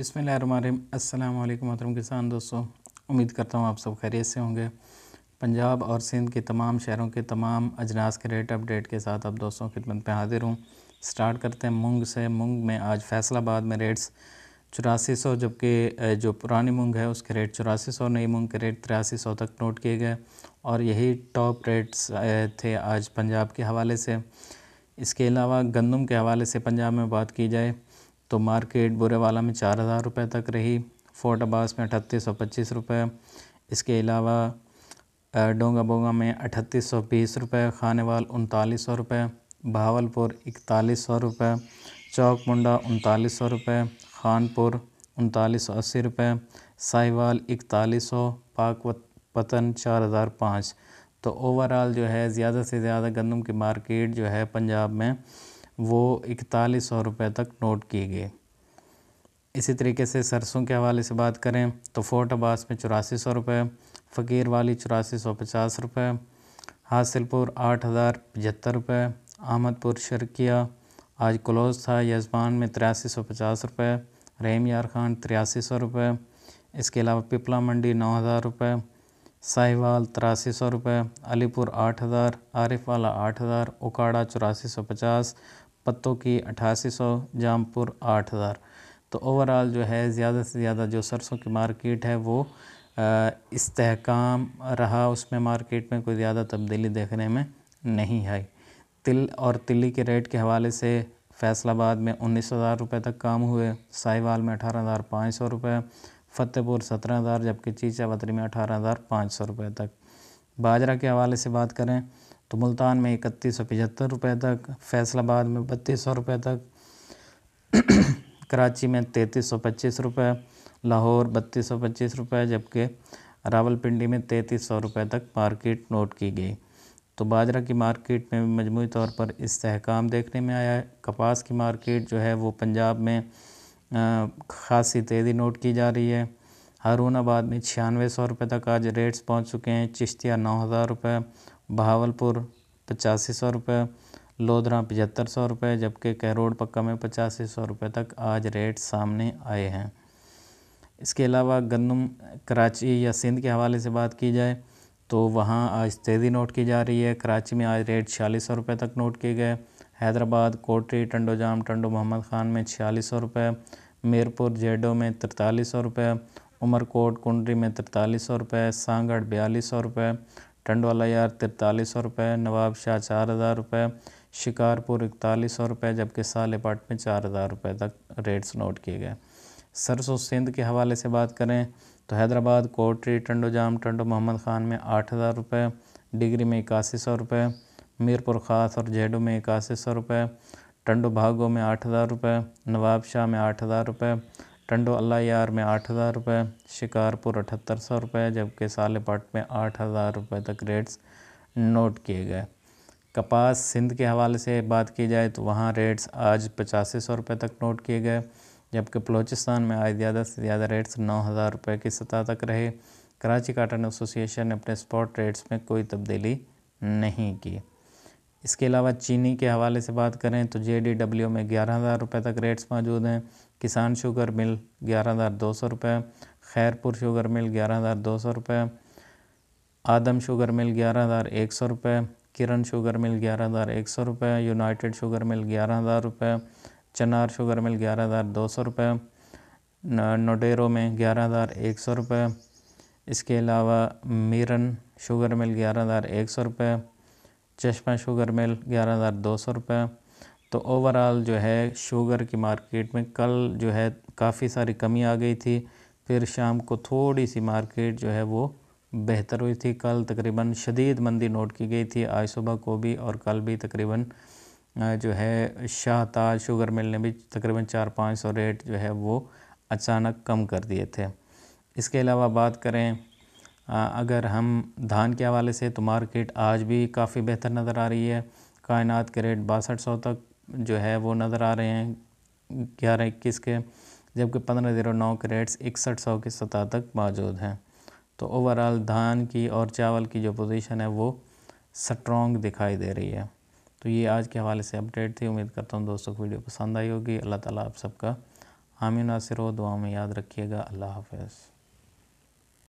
बिसमीम अल्लाम मोहतरम किसान दोस्तों उम्मीद करता हूँ आप सब खैरियत से होंगे पंजाब और सिंध के तमाम शहरों के तमाम अजनास के रेट अपडेट के साथ अब दोस्तों खिदमत में हाजिर हूँ स्टार्ट करते हैं मूंग से मूंग में आज फैसलाबाद में रेट्स चौरासी सौ जबकि जो पुरानी मूंग है उसके रेट चौरासी सौ नई मूंग के रेट तिरासी सौ तक नोट किए गए और यही टॉप रेट्स थे आज पंजाब के हवाले से इसके अलावा गंदम के हवाले से पंजाब में बात की जाए तो मार्केट बुरेवाला में चार हज़ार रुपये तक रही फोर्ट अब्बास में अठतीस सौ पच्चीस रुपये इसके अलावा डोंगा बोंगा में अठतीस सौ बीस रुपये खानेवाल उनतालीस सौ रुपये भावलपुर इकतालीस सौ रुपये चौक मुंडा उनतालीस सौ रुपये खानपुर उनतालीस सौ अस्सी रुपये साहिवाल इकतालीस सौ पाक पतन चार हज़ार पाँच तो ओवरऑल जो है ज़्यादा से ज़्यादा गंदम की मार्केट जो है पंजाब में वो इकतालीस सौ रुपये तक नोट किए गए इसी तरीके से सरसों के हवाले से बात करें तो फोर्ट अब्बास में चौरासी सौ रुपये फ़कीर वाली चौरासी सौ पचास रुपये हासिलपुर आठ हज़ार पचहत्तर रुपये अहमदपुर शर्किया आज क्लोज था यजमान में तिरासी सौ पचास रुपये रहीम यार खान तिरासी सौ रुपये इसके अलावा पिपला मंडी नौ हज़ार रुपये साहिवाल तिरासी सौ रुपये अलीपुर आठ हज़ार आरिफ वाला आठ हज़ार उकाड़ा चौरासी सौ पचास पत्तों की अट्ठासी सौ जामपुर आठ हज़ार तो ओवरऑल जो है ज़्यादा से ज़्यादा जो सरसों की मार्केट है वो इस्तेकाम रहा उसमें मार्केट में कोई ज़्यादा तब्दीली देखने में नहीं आई तिल और तिली के रेट के हवाले से फैसलाबाद में उन्नीस हज़ार रुपये तक काम हुए साहिवाल में अठारह हज़ार पाँच सौ रुपये फ़तेहपुर सत्रह हज़ार जबकि चीचा बतरी में अठारह हज़ार पाँच सौ रुपये तक बाजरा के हवाले से बात करें तो मुल्तान में इकतीस सौ पचहत्तर रुपये तक फैसलाबाद में बत्तीस सौ रुपये तक कराची में तैंतीस सौ पच्चीस रुपये लाहौर बत्तीस सौ पच्चीस रुपये जबकि रावलपिंडी में तैंतीस सौ रुपये तक मार्केट नोट की गई तो बाजरा की मार्केट में भी मजमू तौर पर इसकाम देखने में आया है कपास की मार्केट जो है वो पंजाब में खासी तेज़ी नोट की जा रही है हारून आबाद में छियानवे सौ रुपये तक आज रेट्स पहुंच चुके हैं चिश्तिया नौ हज़ार रुपये बहावलपुर पचासी सौ रुपये लोधरा पचहत्तर सौ रुपये जबकि कहरोड पक्का में पचासी सौ रुपये तक आज रेट सामने आए हैं इसके अलावा गंदम कराची या सिंध के हवाले से बात की जाए तो वहाँ आज तेज़ी नोट की जा रही है कराची में आज रेट छियालीस सौ रुपये तक नोट किए गए हैदराबाद कोटरी टंडो जाम टंडो मोहम्मद ख़ान में छियालीस सौ रुपये मीरपुर जेडो में तिरतालीस सौ रुपये उमरकोट कुंडरी में तिरतालीस सौ रुपये सांगढ़ बयालीस सौ रुपये टंडवाला यार तिरतालीस सौ रुपये नवाब शाह चार हज़ार रुपये शिकारपुर इकतालीस सौ रुपये जबकि सालेपाट में चार हज़ार रुपये तक रेट्स नोट किए गए सरसों सिंध के हवाले से बात करें तो हैदराबाद कोटरी टंडो जाम टंडो मोहम्मद ख़ान में आठ हज़ार रुपये डिग्री में इक्यासी सौ रुपये मीरपुर ख़ास और जेडो में इक्यासी सौ रुपये टंडो भागो में आठ हज़ार रुपये नवाब शाह में आठ हज़ार रुपये टंडो यार में आठ हज़ार रुपये शिकारपुर अठहत्तर सौ रुपये जबकि सालेपाट में आठ हज़ार रुपये तक रेट्स नोट किए गए कपास सिंध के हवाले से बात की जाए तो वहाँ रेट्स आज पचासी सौ रुपये तक नोट किए गए जबकि बलोचिस्तान में आज ज़्यादा से ज़्यादा रेट्स नौ हज़ार रुपये की सतह तक रहे कराची काटन एसोसिएशन ने अपने स्पॉट रेट्स में कोई तब्दीली नहीं की इसके अलावा चीनी के हवाले से बात करें तो जे डी डब्ल्यू में ग्यारह हज़ार रुपये तक रेट्स मौजूद हैं किसान शुगर मिल ग्यारह हज़ार दो सौ रुपये खैरपुर शुगर मिल ग्यारह हज़ार दो सौ रुपये आदम शुगर मिल ग्यारह हज़ार एक सौ रुपये किरण शुगर मिल ग्यारह हज़ार एक सौ रुपये यूनाइटेड शुगर मिल ग्यारह हज़ार रुपये चनार शुगर मिल ग्यारह हज़ार दो सौ रुपये नोडेरो में ग्यारह हज़ार एक सौ रुपये इसके अलावा मीरन शुगर मिल ग्यारह हज़ार एक सौ रुपये चश्मा शुगर मिल ग्यारह हज़ार दो सौ रुपये तो ओवरऑल जो है शुगर की मार्केट में कल जो है काफ़ी सारी कमी आ गई थी फिर शाम को थोड़ी सी मार्केट जो है वो बेहतर हुई थी कल तकरीबन शदीद मंदी नोट की गई थी आज सुबह को भी और कल भी तकरीबन जो है शाहताज शुगर मिल ने भी तकरीबन चार पाँच सौ रेट जो है वो अचानक कम कर दिए थे इसके अलावा बात करें अगर हम धान के हवाले से तो मार्केट आज भी काफ़ी बेहतर नज़र आ रही है कायनात के रेट बासठ सौ तक जो है वो नज़र आ रहे हैं ग्यारह इक्कीस के जबकि पंद्रह ज़ीरो नौ के रेट्स इकसठ सौ की सतह तक मौजूद हैं तो ओवरऑल धान की और चावल की जो पोजीशन है वो स्ट्रॉन्ग दिखाई दे रही है तो ये आज के हवाले से अपडेट थी उम्मीद करता हूँ दोस्तों को वीडियो पसंद आई होगी अल्लाह ताला आप सबका हामी नासिर हो दुआ में याद रखिएगा अल्लाह हाफिज़